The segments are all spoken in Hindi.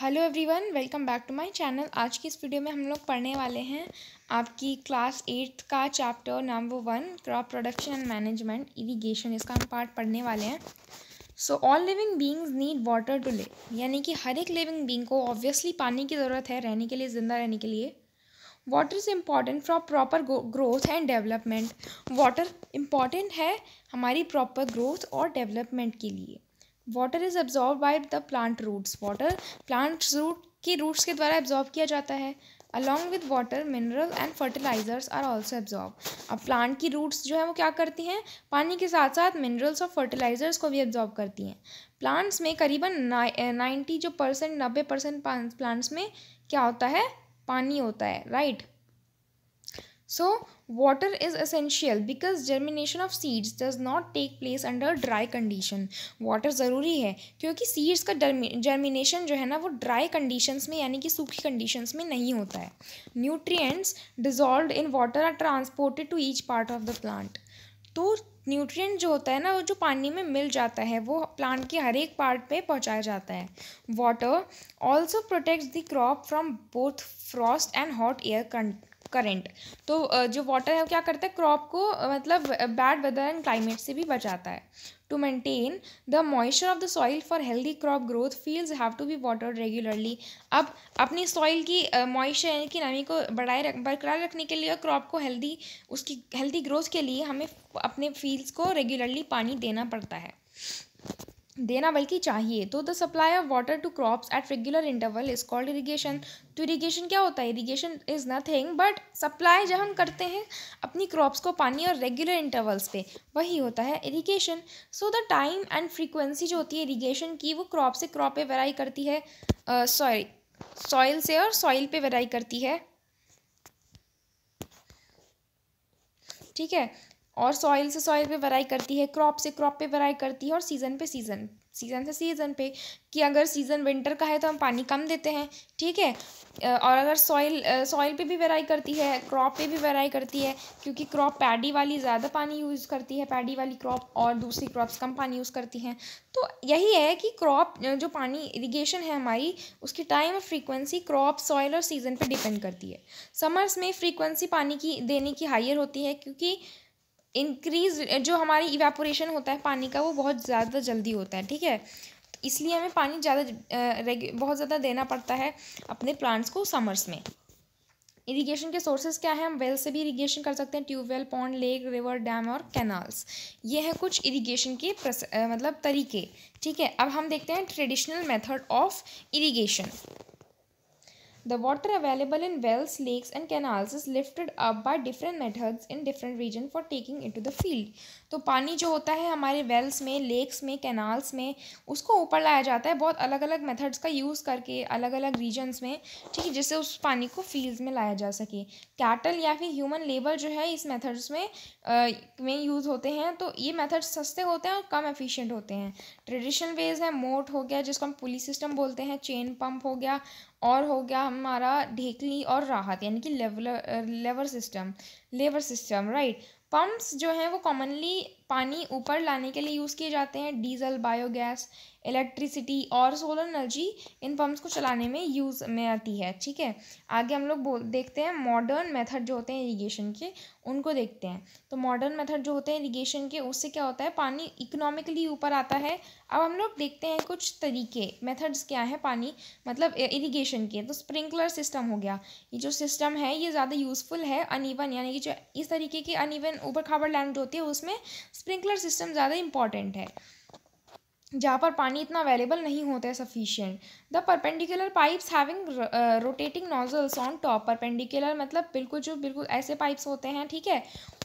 Hello everyone welcome back to my channel आज की इस वीडियो में हम लोग पढ़ने वाले हैं आपकी क्लास एट्थ का chapter number one crop production and management irrigation इसका हम पार्ट पढ़ने वाले हैं so all living beings need water to live यानी कि हर एक लिविंग बींग को ऑब्वियसली पानी की ज़रूरत है रहने के लिए ज़िंदा रहने के लिए water is important for proper growth and development water important है हमारी प्रॉपर ग्रोथ और डेवलपमेंट के लिए water is absorb by the plant roots water plant root की रूट्स के द्वारा एब्जॉर्ब किया जाता है along with water mineral and fertilizers are also absorb अब प्लांट की रूट्स जो है वो क्या करती हैं पानी के साथ साथ मिनरल्स और फर्टिलाइजर्स को भी एब्जॉर्ब करती हैं प्लांट्स में करीबन नाइन्टी eh, जो परसेंट नब्बे परसेंट प्लांट्स में क्या होता है पानी होता है right right? So water is essential because germination of seeds does not take place under dry condition. Water ज़रूरी है क्योंकि seeds का germination जो है ना वो dry conditions में यानी कि सूखी conditions में नहीं होता है Nutrients dissolved in water are transported to each part of the plant. तो न्यूट्रिएंट जो होता है ना वो जो पानी में मिल जाता है वो प्लांट के हर एक पार्ट पे पहुंचाया जाता है water also protects the crop from both frost and hot air current तो जो वाटर है वो क्या करता है क्रॉप को मतलब बैड वेदर एंड क्लाइमेट से भी बचाता है to maintain the moisture of the soil for healthy crop growth fields have to be water regularly अब अपनी सॉइल की मॉइस्चर यानी कि नमी को बढ़ाए रख बरकरार रखने के लिए और क्रॉप को हेल्दी उसकी हेल्दी ग्रोथ के लिए हमें अपने फील्ड्स को रेगुलरली पानी देना पड़ता है देना बल्कि चाहिए तो the supply of water to crops at regular interval is called irrigation तो इरीगेशन क्या होता है irrigation is nothing but supply जब हम करते हैं अपनी क्रॉप्स को पानी और रेगुलर इंटरवल्स पे वही होता है irrigation so the time and frequency जो होती है इरीगेशन की वो क्रॉप से क्रॉप पे वेराई करती है सॉरी सॉइल से और सॉइल पे वेराई करती है ठीक है और सॉइल से सॉइल पे वराई करती है क्रॉप से क्रॉप पे वराई करती है और सीज़न पे सीज़न सीज़न से सीज़न पे कि अगर सीज़न विंटर का है तो हम पानी कम देते हैं ठीक है और अगर सॉइल सॉइल पे भी वराई करती है क्रॉप पे भी वराई करती है क्योंकि क्रॉप पैडी वाली ज़्यादा पानी यूज़ करती है पैडी वाली क्रॉप और दूसरी क्रॉप्स कम पानी यूज़ करती हैं तो यही है कि क्रॉप जो पानी इरीगेशन है हमारी उसकी टाइम और फ्रीक्वेंसी क्रॉप सॉइल और सीज़न पर डिपेंड करती है समर्स में फ्रीकवेंसी पानी की देने की हायर होती है क्योंकि इंक्रीज जो हमारी इवेपोरेशन होता है पानी का वो बहुत ज़्यादा जल्दी होता है ठीक है इसलिए हमें पानी ज़्यादा बहुत ज़्यादा देना पड़ता है अपने प्लांट्स को समर्स में इरिगेशन के सोर्सेज क्या हैं हम वेल से भी इरिगेशन कर सकते हैं tubewell pond lake river dam और कैनाल्स ये हैं कुछ इरिगेशन के मतलब तरीके ठीक है अब हम देखते हैं traditional method of irrigation The water available in wells, lakes and canals is lifted up by different methods in different region for taking to the field. तो पानी जो होता है हमारे वेल्स में लेक्स में कैनाल्स में उसको ऊपर लाया जाता है बहुत अलग अलग मैथड्स का यूज़ करके अलग अलग रीजन्स में ठीक है जिससे उस पानी को फील्ड में लाया जा सके कैटल या फिर ह्यूमन लेबर जो है इस मैथड्स में आ, में यूज़ होते हैं तो ये मैथड्स सस्ते होते हैं और कम एफिशिएंट होते हैं ट्रेडिशनल वेज है मोट हो गया जिसको हम पुलिस सिस्टम बोलते हैं चेन पम्प हो गया और हो गया हमारा ढेकली और राहत यानी कि lever lever system lever system right pumps जो हैं वो कॉमनली पानी ऊपर लाने के लिए यूज़ किए जाते हैं डीजल बायोगैस इलेक्ट्रिसिटी और सोलर एनर्जी इन पंप्स को चलाने में यूज़ में आती है ठीक है आगे हम लोग बोल देखते हैं मॉडर्न मेथड जो होते हैं इरीगेशन के उनको देखते हैं तो मॉडर्न मेथड जो होते हैं इरीगेशन के उससे क्या होता है पानी इकोनॉमिकली ऊपर आता है अब हम लोग देखते हैं कुछ तरीके मेथड्स क्या हैं पानी मतलब इरीगेशन के तो स्प्रिंकलर सिस्टम हो गया ये जो सिस्टम है ये ज़्यादा यूज़फुल है अनइवन यानी कि जो इस तरीके के अनइवन ऊपर खाबर लैंड होती है उसमें स्प्रिंकलर सिस्टम ज़्यादा इंपॉर्टेंट है जहाँ पर पानी इतना अवेलेबल नहीं होता है sufficient the perpendicular pipes having rotating nozzles on top perpendicular मतलब बिल्कुल जो बिल्कुल ऐसे पाइप्स होते हैं ठीक है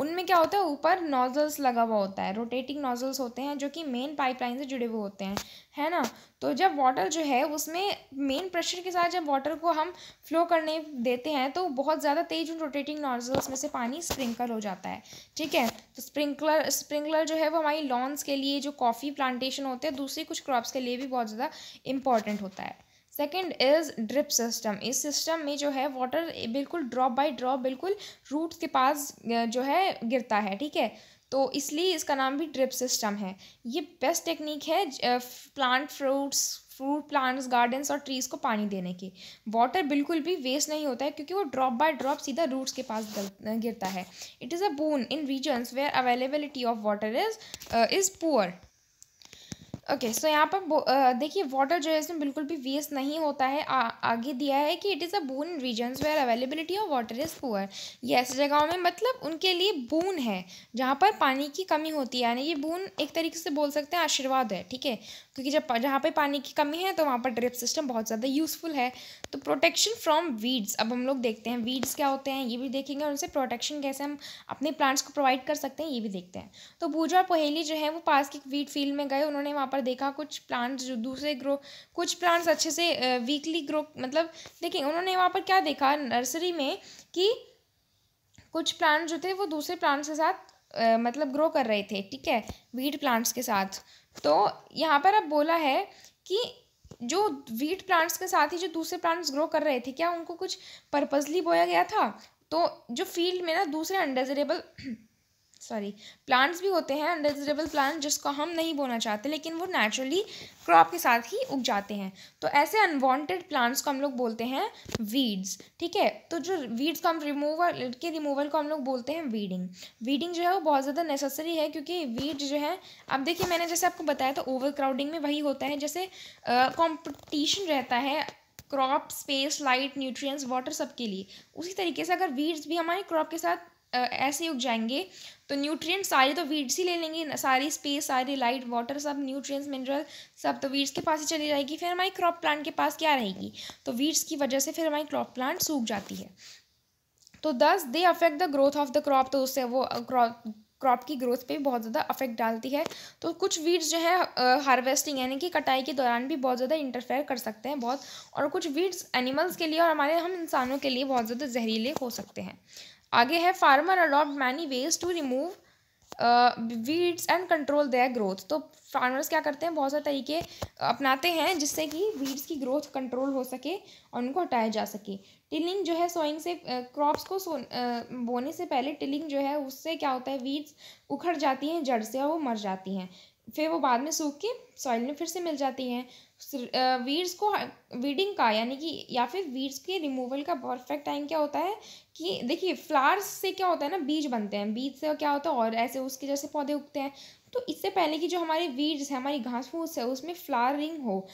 उनमें क्या होता है ऊपर नोज़ल्स लगा हुआ होता है रोटेटिंग नोज़ल्स होते हैं जो कि मेन पाइपलाइन से जुड़े हुए होते हैं है ना तो जब वाटर जो है उसमें मेन प्रेशर के साथ जब वाटर को हम फ्लो करने देते हैं तो बहुत ज़्यादा तेज उन रोटेटिंग नोज़ल्स में से पानी स्प्रिंकल हो जाता है ठीक है तो स्प्रिंकलर स्प्रिंकलर जो है वो हमारी लॉन्स के लिए जो कॉफ़ी प्लांटेशन होते हैं दूसरी कुछ क्रॉप्स के लिए भी बहुत ज़्यादा इंपॉर्टेंट होता है सेकेंड इज़ ड्रिप सिस्टम इस सिस्टम में जो है वाटर बिल्कुल ड्रॉप बाई ड्रॉप बिल्कुल रूट के पास जो है गिरता है ठीक है तो इसलिए इसका नाम भी ड्रिप सिस्टम है ये बेस्ट टेक्निक है plant fruits fruit plants gardens और ट्रीज़ को पानी देने की वाटर बिल्कुल भी वेस्ट नहीं होता है क्योंकि वो ड्रॉप बाय ड्रॉप सीधा रूट्स के पास गिरता है it is a boon in regions where availability of water is is poor okay so यहाँ पर देखिए वाटर जो है इसमें बिल्कुल भी वेस्ट नहीं होता है आ, आगे दिया है कि it is a boon region where availability of water is poor ये ऐसी जगहों में मतलब उनके लिए बून है जहाँ पर पानी की कमी होती है यानी ये बून एक तरीके से बोल सकते हैं आशीर्वाद है ठीक है क्योंकि जब जहाँ पे पानी की कमी है तो वहाँ पर ड्रिप सिस्टम बहुत ज़्यादा यूज़फुल है तो प्रोटेक्शन फ्रॉम वीड्स अब हम लोग देखते हैं वीड्स क्या होते हैं ये भी देखेंगे और उनसे प्रोटेक्शन कैसे हम अपने प्लांट्स को प्रोवाइड कर सकते हैं ये भी देखते हैं तो भूजा और पहेली जो है वो पास की वीट फील्ड में गए उन्होंने वहाँ पर देखा कुछ प्लांट्स जो दूसरे ग्रो कुछ प्लांट्स अच्छे से वीकली ग्रो मतलब देखें उन्होंने वहाँ पर क्या देखा नर्सरी में कि कुछ प्लांट जो थे वो दूसरे प्लांट्स के साथ मतलब ग्रो कर रहे थे ठीक है वीट प्लांट्स के साथ तो यहाँ पर अब बोला है कि जो वीट प्लांट्स के साथ ही जो दूसरे प्लांट्स ग्रो कर रहे थे क्या उनको कुछ पर्पजली बोया गया था तो जो फील्ड में ना दूसरे अनडेजरेबल सॉरी प्लांट्स भी होते हैं अनडिजिटेबल प्लांट जिसको हम नहीं बोना चाहते लेकिन वो नेचुरली क्रॉप के साथ ही उग जाते हैं तो ऐसे अनवांटेड प्लांट्स को हम लोग बोलते हैं वीड्स ठीक है तो जो वीड्स का हम रिमूवल के रिमूवल को हम लोग बोलते हैं वीडिंग वीडिंग जो है वो बहुत ज़्यादा नेसेसरी है क्योंकि वीड जो है अब देखिए मैंने जैसे आपको बताया तो ओवर क्राउडिंग में वही होता है जैसे कॉम्पिटिशन रहता है crop space light nutrients water सबके लिए उसी तरीके से अगर वीड्स भी हमारे क्रॉप के साथ ऐसे उग जाएंगे तो न्यूट्रिएंट्स सारे तो वीड्स ही ले लेंगे सारी स्पेस सारी लाइट वाटर सब न्यूट्रिएंट्स मिनरल सब तो वीड्स के पास ही चली जाएगी फिर हमारी क्रॉप प्लांट के पास क्या रहेगी तो वीड्स की वजह से फिर हमारी क्रॉप प्लांट सूख जाती है तो thus they affect the growth of the crop तो उससे वो क्रॉप क्रॉप की ग्रोथ पे भी बहुत ज़्यादा अफेक्ट डालती है तो कुछ वीड्स जो है हार्वेस्टिंग यानी कि कटाई के दौरान भी बहुत ज़्यादा इंटरफेयर कर सकते हैं बहुत और कुछ वीड्स एनिमल्स के लिए और हमारे हम इंसानों के लिए बहुत ज़्यादा जहरीले हो सकते हैं आगे है farmer adopt many ways to remove weeds and control their growth तो फार्मर्स क्या करते हैं बहुत सारे तरीके अपनाते हैं जिससे कि वीड्स की ग्रोथ कंट्रोल हो सके और उनको हटाया जा सके टिलिंग जो है सोइंग से क्रॉप्स uh, को सो uh, बोने से पहले टिलिंग जो है उससे क्या होता है वीड्स उखड़ जाती हैं जड़ से और वो मर जाती हैं फिर वो बाद में सूख के सॉइल में फिर से मिल जाती हैं वीड्स को वीडिंग का यानी कि या फिर वीड्स के रिमूवल का परफेक्ट टाइम क्या होता है कि देखिए फ्लावर्स से क्या होता है ना बीज बनते हैं बीज से क्या होता है और ऐसे उसके जैसे पौधे उगते हैं तो इससे पहले कि जो हमारे वीड्स है हमारी घास फूस है उसमें फ्लावरिंग हो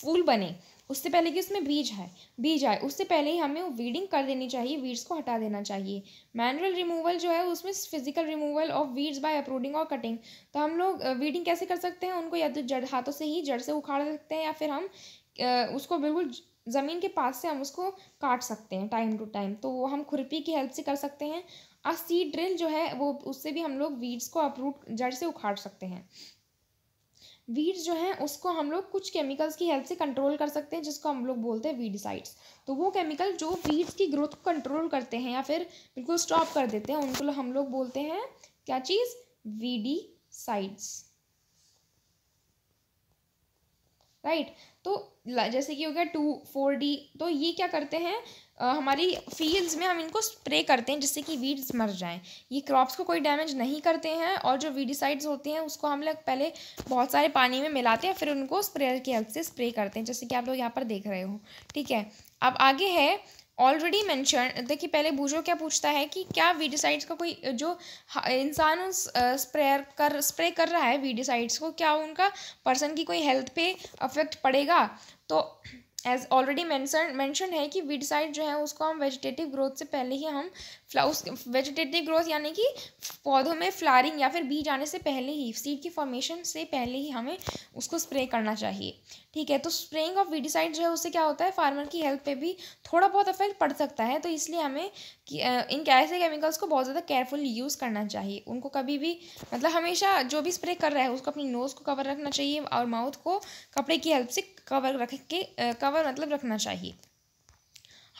फूल बने उससे पहले कि उसमें बीज आए बीज आए उससे पहले ही हमें वो वीडिंग कर देनी चाहिए वीड्स को हटा देना चाहिए मैनुअल रिमूवल जो है उसमें physical removal of weeds by uprooting और कटिंग तो हम लोग वीडिंग कैसे कर सकते हैं उनको या तो जड़ हाथों से ही जड़ से उखाड़ सकते हैं या फिर हम उसको बिल्कुल ज़मीन के पास से हम उसको काट सकते हैं टाइम टू टाइम तो वो हम खुरपी की हेल्प से कर सकते हैं और सीड ड्रिल जो है वो उससे भी हम लोग वीड्स को अप्रूट जड़ से उखाड़ सकते हैं वीड्स जो है उसको हम लोग कुछ केमिकल्स की हेल्प से कंट्रोल कर सकते हैं जिसको हम लोग बोलते हैं वीडसाइड्स तो वो केमिकल जो वीड्स की ग्रोथ को कंट्रोल करते हैं या फिर बिल्कुल स्टॉप कर देते हैं उनको हम लोग बोलते हैं क्या चीज़ वीडीसाइड्स राइट right. तो जैसे कि हो गया टू फोर डी तो ये क्या करते हैं हमारी फील्ड्स में हम इनको स्प्रे करते हैं जिससे कि वीड्स मर जाएं ये क्रॉप्स को कोई डैमेज नहीं करते हैं और जो वीडिसाइड्स होते हैं उसको हम लोग पहले बहुत सारे पानी में मिलाते हैं फिर उनको स्प्रेयर की हेल्प से स्प्रे करते हैं जैसे कि आप लोग यहाँ पर देख रहे हो ठीक है अब आगे है ऑलरेडी मैंशन देखिए पहले बूझो क्या पूछता है कि क्या वीडिसाइड्स का कोई जो इंसान उस स्प्रेयर कर स्प्रे कर रहा है वीडिसाइड्स को क्या उनका पर्सन की कोई हेल्थ पे अफेक्ट पड़ेगा तो एज ऑलरेडी मैंशन है कि वीड साइड जो है उसको हम वेजिटेटिव ग्रोथ से पहले ही हम फ्लाउस वेजिटेटिव ग्रोथ यानी कि पौधों में फ्लारिंग या फिर बीज आने से पहले ही सीड की फॉर्मेशन से पहले ही हमें उसको स्प्रे करना चाहिए ठीक है तो स्प्रेइंग ऑफ वीडिसाइड जो है उससे क्या होता है फार्मर की हेल्थ पे भी थोड़ा बहुत अफेक्ट पड़ सकता है तो इसलिए हमें कि इन ऐसे केमिकल्स को बहुत ज़्यादा केयरफुल यूज़ करना चाहिए उनको कभी भी मतलब हमेशा जो भी स्प्रे कर रहा है उसको अपनी नोज़ को कवर रखना चाहिए और माउथ को कपड़े की हेल्प से कवर रख के कवर मतलब रखना चाहिए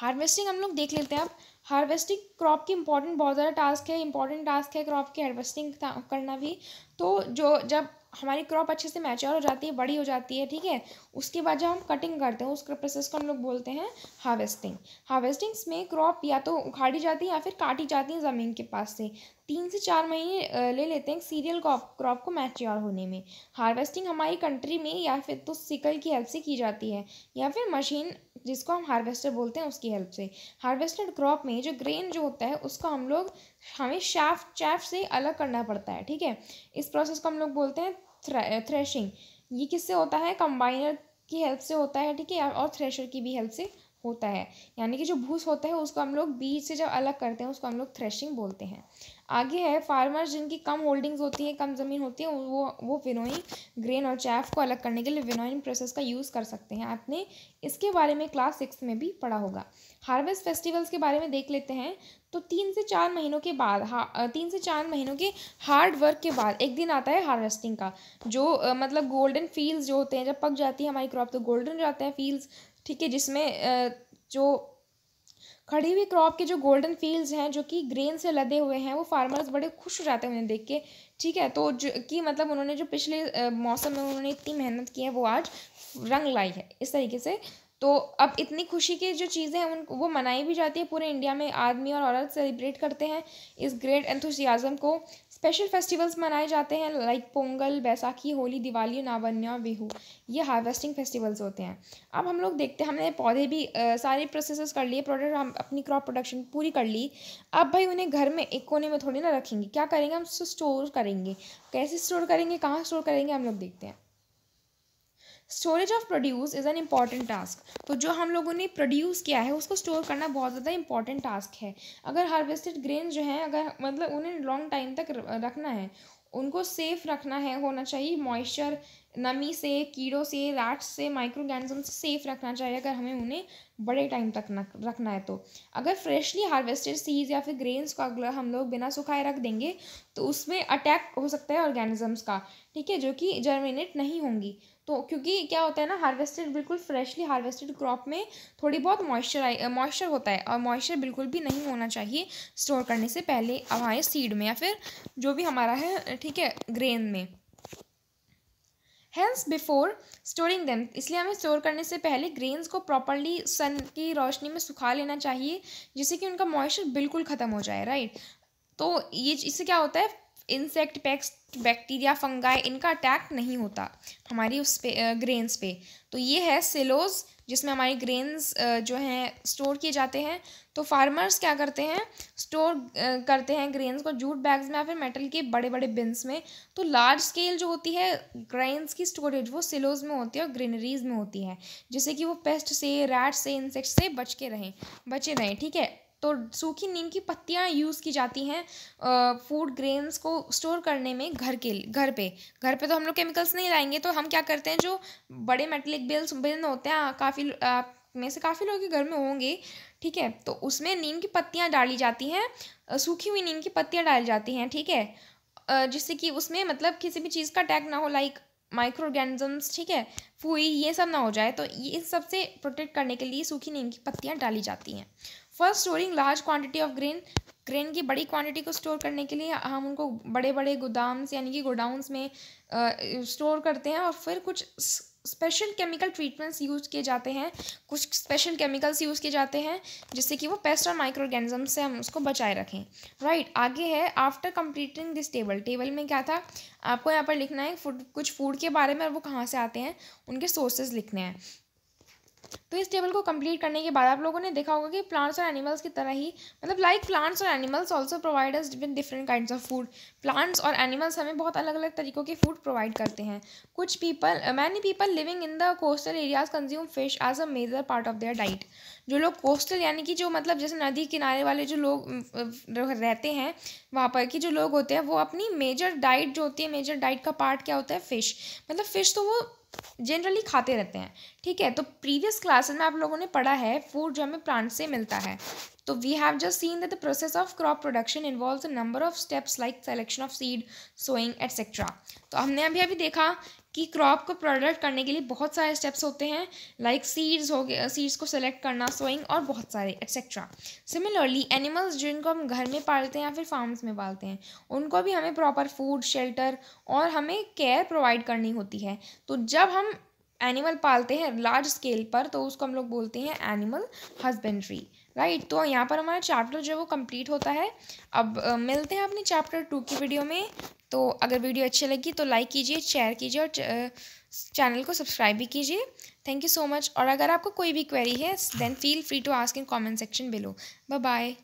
हार्वेस्टिंग हम लोग देख लेते हैं अब हार्वेस्टिंग क्रॉप की इम्पॉर्टेंट बहुत ज़्यादा टास्क है इंपॉर्टेंट टास्क है क्रॉप की हार्वेस्टिंग करना भी तो जो जब हमारी क्रॉप अच्छे से मैच्योर हो जाती है बड़ी हो जाती है ठीक है उसके बाद जब हम कटिंग करते हैं उस प्रोसेस को हम लोग बोलते हैं हार्वेस्टिंग हार्वेस्टिंग्स में क्रॉप या तो उखाड़ी जाती है या फिर काटी जाती है ज़मीन के पास से तीन से चार महीने ले लेते हैं सीरियल क्रॉप को मैच्योर होने में हार्वेस्टिंग हमारी कंट्री में या फिर तो सिकल की हेल्प से की जाती है या फिर मशीन जिसको हम हार्वेस्टर बोलते हैं उसकी हेल्प से हार्वेस्टेड क्रॉप में जो ग्रेन जो होता है उसको हम लोग हमें शाफ चैफ से अलग करना पड़ता है ठीक है इस प्रोसेस को हम लोग बोलते हैं थ्रे, थ्रेशिंग ये किससे होता है कंबाइनर की हेल्प से होता है ठीक है और थ्रेशर की भी हेल्प से होता है यानी कि जो भूस होता है उसको हम लोग बीज से जब अलग करते हैं उसको हम लोग थ्रेशिंग बोलते हैं आगे है फार्मर्स जिनकी कम होल्डिंग्स होती हैं कम ज़मीन होती है वो वो विनोइंग ग्रेन और चैफ को अलग करने के लिए विनोइंग प्रोसेस का यूज़ कर सकते हैं आपने इसके बारे में क्लास सिक्स में भी पढ़ा होगा हार्वेस्ट फेस्टिवल्स के बारे में देख लेते हैं तो तीन से चार महीनों के बाद हा तीन से चार महीनों के हार्ड वर्क के बाद एक दिन आता है हार्वेस्टिंग का जो मतलब गोल्डन फील्ड्स जो होते हैं जब पक जाती है हमारी क्रॉप तो गोल्डन जाते हैं फील्ड्स ठीक है जिसमें जो खड़ी हुई क्रॉप के जो गोल्डन फील्ड्स हैं जो कि ग्रेन से लदे हुए हैं वो फार्मर्स बड़े खुश हो जाते हैं उन्हें देख के ठीक है तो जो कि मतलब उन्होंने जो पिछले मौसम में उन्होंने इतनी मेहनत की है वो आज रंग लाई है इस तरीके से तो अब इतनी खुशी की जो चीज़ें हैं उन वो मनाई भी जाती है पूरे इंडिया में आदमी और औरत सेलिब्रेट करते हैं इस ग्रेट एंथुसियाज़म को स्पेशल फेस्टिवल्स मनाए जाते हैं लाइक पोंगल बैसाखी होली दिवाली नावन्या और बिहू ये हार्वेस्टिंग फेस्टिवल्स होते हैं अब हम लोग देखते हैं हमने पौधे भी आ, सारे प्रोसेस कर लिए प्रोडक्ट हम अपनी क्रॉप प्रोडक्शन पूरी कर ली अब भाई उन्हें घर में एक कोने में थोड़ी ना रखेंगे क्या करेंगे हम उसको स्टोर करेंगे कैसे स्टोर करेंगे कहाँ स्टोर करेंगे हम लोग देखते हैं storage of produce is an important task तो जो हम लोगों ने प्रोड्यूस किया है उसको स्टोर करना बहुत ज़्यादा इंपॉर्टेंट टास्क है अगर हार्वेस्टेड ग्रेन जो है अगर मतलब उन्हें लॉन्ग टाइम तक रखना है उनको सेफ रखना है होना चाहिए मॉइस्चर नमी से कीड़ों से रैट्स से माइक्रोगैनिज्म से सेफ रखना चाहिए अगर हमें उन्हें बड़े टाइम तक न, रखना है तो अगर फ्रेशली हार्वेस्टेड सीज या फिर ग्रेन्स को अगर हम लोग बिना सुखाए रख देंगे तो उसमें अटैक हो सकता है ऑर्गेनिजम्स का ठीक है जो कि जर्मिनेट नहीं होंगी तो क्योंकि क्या होता है ना हार्वेस्टेड बिल्कुल फ्रेशली हार्वेस्टेड क्रॉप में थोड़ी बहुत मॉइस्चर मॉइस्चर होता है और मॉइस्चर बिल्कुल भी नहीं होना चाहिए स्टोर करने से पहले हमारे सीड में या फिर जो भी हमारा है ठीक है ग्रेन में हैंस बिफोर स्टोरिंग दैम इसलिए हमें स्टोर करने से पहले ग्रेन्स को प्रॉपरली सन की रोशनी में सुखा लेना चाहिए जिससे कि उनका मॉइस्चर बिल्कुल ख़त्म हो जाए राइट तो ये इससे क्या होता है इंसेक्ट पैक्ट बैक्टीरिया फंगाई इनका अटैक नहीं होता हमारी उस पे ग्रेन्स पे तो ये है सिलोज जिसमें हमारे ग्रेन्स जो हैं स्टोर किए जाते हैं तो फार्मर्स क्या करते हैं स्टोर करते हैं ग्रेन्स को जूट बैग्स में या फिर मेटल के बड़े बड़े बिन्स में तो लार्ज स्केल जो होती है ग्रेन्स की स्टोरेज वो सिलोज में होती है और ग्रीनरीज में होती है जिससे कि वो पेस्ट से रैट से इंसेक्ट से बच के रहें बचे रहें ठीक है तो सूखी नीम की पत्तियाँ यूज़ की जाती हैं फूड ग्रेन्स को स्टोर करने में घर के घर पे घर पे तो हम लोग केमिकल्स नहीं लाएंगे तो हम क्या करते हैं जो बड़े मेटलिक बिल्स बिन होते हैं काफ़ी आप में से काफ़ी लोग घर में होंगे ठीक है तो उसमें नीम की पत्तियाँ डाली जाती हैं सूखी हुई नीम की पत्तियाँ डाली जाती हैं ठीक है जिससे कि उसमें मतलब किसी भी चीज़ का अटैक ना हो लाइक माइक्रो ऑर्गेनिजम्स ठीक है फूई ये सब ना हो जाए तो ये इन प्रोटेक्ट करने के लिए सूखी नीम की पत्तियाँ डाली जाती हैं first storing large quantity of grain grain की बड़ी क्वांटिटी को स्टोर करने के लिए हम उनको बड़े बड़े गोदाम्स यानी कि गोडाउंस में स्टोर करते हैं और फिर कुछ स्पेशल केमिकल ट्रीटमेंट्स यूज़ किए जाते हैं कुछ स्पेशल केमिकल्स यूज़ किए जाते हैं जिससे कि वो पेस्ट और माइक्रो ऑर्गेनिज्म से हम उसको बचाए रखें राइट right, आगे है after completing this table table में क्या था आपको यहाँ पर लिखना है फूड कुछ फूड के बारे में और वो कहाँ से आते हैं उनके सोर्सेज लिखने हैं तो इस टेबल को कंप्लीट करने के बाद आप लोगों ने देखा होगा कि प्लांट्स और एनिमल्स की तरह ही मतलब लाइक प्लांट्स और animals also provide us with different kind of food plants और एनिमल्स हमें बहुत अलग अलग तरीकों के फूड प्रोवाइड करते हैं कुछ people many people living in the coastal areas consume fish as a major part of their diet जो लोग कोस्टल यानी कि जो मतलब जैसे नदी किनारे वाले जो लोग रहते हैं वहाँ पर कि जो लोग होते हैं वो अपनी मेजर डाइट जो होती है मेजर डाइट का पार्ट क्या होता है फ़िश मतलब फ़िश तो वो जनरली खाते रहते हैं ठीक है तो प्रीवियस क्लासेस में आप लोगों ने पढ़ा है फूड जो हमें प्लांट से मिलता है तो we have just seen that the process of crop production involve number of steps like selection of seed sowing etcetera तो हमने अभी अभी देखा कि क्रॉप को प्रोडक्ट करने के लिए बहुत सारे स्टेप्स होते हैं लाइक सीड्स हो गए सीड्स को सेलेक्ट करना सोइंग और बहुत सारे एक्सेट्रा सिमिलरली एनिमल्स जिनको हम घर में पालते हैं या फिर फार्म्स में पालते हैं उनको भी हमें प्रॉपर फूड शेल्टर और हमें केयर प्रोवाइड करनी होती है तो जब हम एनिमल पालते हैं लार्ज स्केल पर तो उसको हम लोग बोलते हैं एनिमल हस्बेंड्री राइट right, तो यहाँ पर हमारा चैप्टर जो है वो कंप्लीट होता है अब आ, मिलते हैं अपने चैप्टर टू की वीडियो में तो अगर वीडियो अच्छी लगी तो लाइक कीजिए शेयर कीजिए और चैनल को सब्सक्राइब भी कीजिए थैंक यू सो मच और अगर आपको कोई भी क्वेरी है then feel free to ask in comment section below bye bye